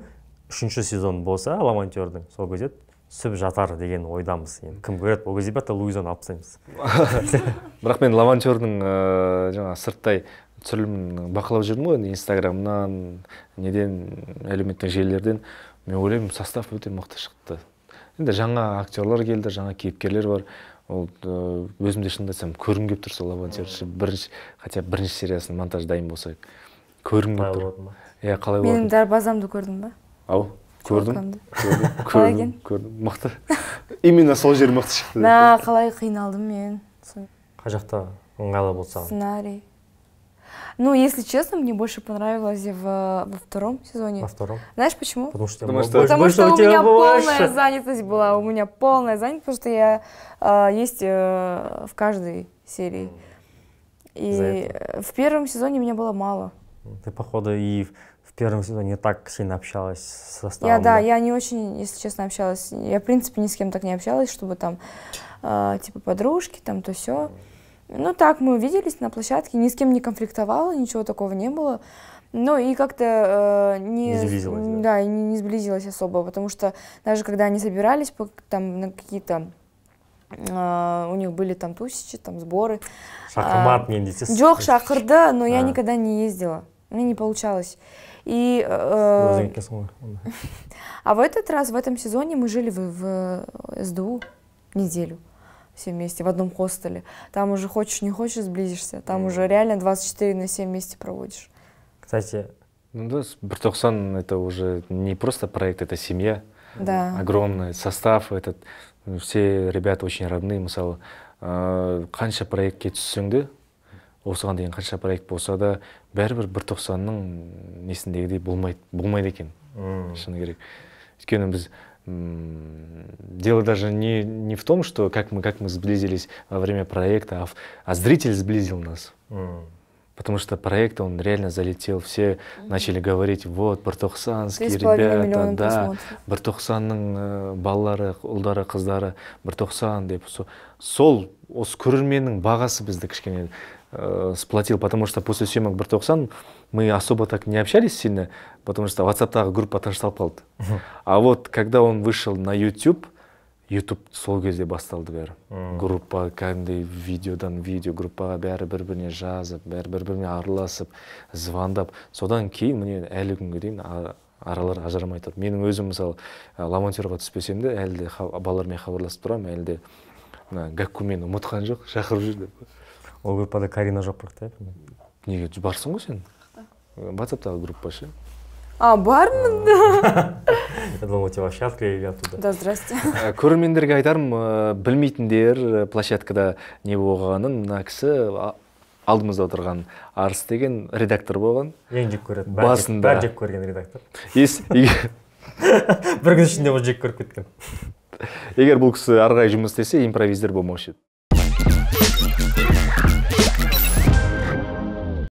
үшінші сезон болса ламантердің сол кезде түсіп жатар деген ойдамыз енді кім көреді ол кезде бәрі луизаны алып тастаймыз бірақ мен ламонтердің ыыы э, жаңағы сырттай түсірілімін бақылап жүрдім ғой енді инстаграмнан неден әлеуметтік желілерден мен ойлаймын состав өте мықты шықты енді жаңа актерлар келді жаңа кейіпкерлер бар ол э, өзім де шынымды айтсам көргім келіп тұр сол лавантерші бірінші хотя бірінші сериясының монтажы дайын болса көргім келіп тұр иә қалай болды менің дарбазамды көрдің ба ау көрдім қалай екен көрдім мықты именно сол жер мықты шықты да қалай қиналдым мен қай жақта ыңғайлы болды саған сценарий ну, если честно, мне больше понравилось в, во втором сезоне. Во втором? Знаешь почему? Потому что, потому что, потому что у, меня больше. полная занятость была. У меня полная занятость, потому что я э, есть э, в каждой серии. И в первом сезоне меня было мало. Ты, походу, и первом сезоне я так сильно общалась с Я, да, я не очень, если честно, общалась. Я, в принципе, ни с кем так не общалась, чтобы там, э, типа, подружки, там, то все. Ну, так, мы увиделись на площадке, ни с кем не конфликтовала, ничего такого не было. Ну, и как-то э, не... Не сблизилась, да? и не, не сблизилась особо, потому что даже когда они собирались там на какие-то Uh, у них были там тусичи, там сборы. Шахмат uh, не детес. Жоқ шақырды, но uh. я никогда не ездила. Мне не получалось. И, э, э а в этот раз, в этом сезоне мы жили в, в э, СДУ неделю все вместе в одном хостеле. Там уже хочешь, не хочешь, сблизишься. Там mm. уже реально 24 на 7 вместе проводишь. Кстати, ну да, Бартоксан это уже не просто проект, это семья. Да. Огромный состав этот. Все ребята очень родные, мысалы, қанша э, проектке түссең де осыған дейін қанша проект болса да бәрібір бір тоқсанның несіндегідей болмайды болмайды екен шыны керек өйткені біз дело даже не, не в том, что как мы, как мы сблизились во время проекта, а, зритель сблизил нас. Потому что проект, он реально залетел, все начали говорить, вот, Бартохсанский, ребята, да, тоқсанның э, баллары, ұлдары, қыздары, тоқсан деп. Сол, осы көрерменнің бағасы бізді кішкене э, сплотил, потому что после съемок бір тоқсан мы особо так не общались сильно, потому что ватсаптағы группа тынышталып қалды. А вот когда он вышел на YouTube, YouTube сол кезде басталды бәрі. Группа кәдімгідей видеодан видео группаға бәрі бір-біріне жазып, бәрі бір-біріне араласып, звондап. Содан кейін міне әлі күнге дейін аралар ажырамай тұр менің өзім мысалы ламонтерға түспесем де әлі де балалармен хабарласып тұрамын әлі де мына гаккумен ұмытқан жоқ шақырып жүр деп ол группада карина жоқ бірақ та неге барсың ғой сен ватсаптағы группа ше а бармын я думал тебя вообще оттуда да здрасте э, көрермендерге айтарым э, білмейтіндер э, площадкада не болғанын мына кісі алдымызда отырған арыс деген редактор болған ең жек көретін басында бәрі жек көрген редактор бір күн ішінде уже жек көріп кеткен егер бұл кісі ары қарай жұмыс істесе импровиздер болмаушы еді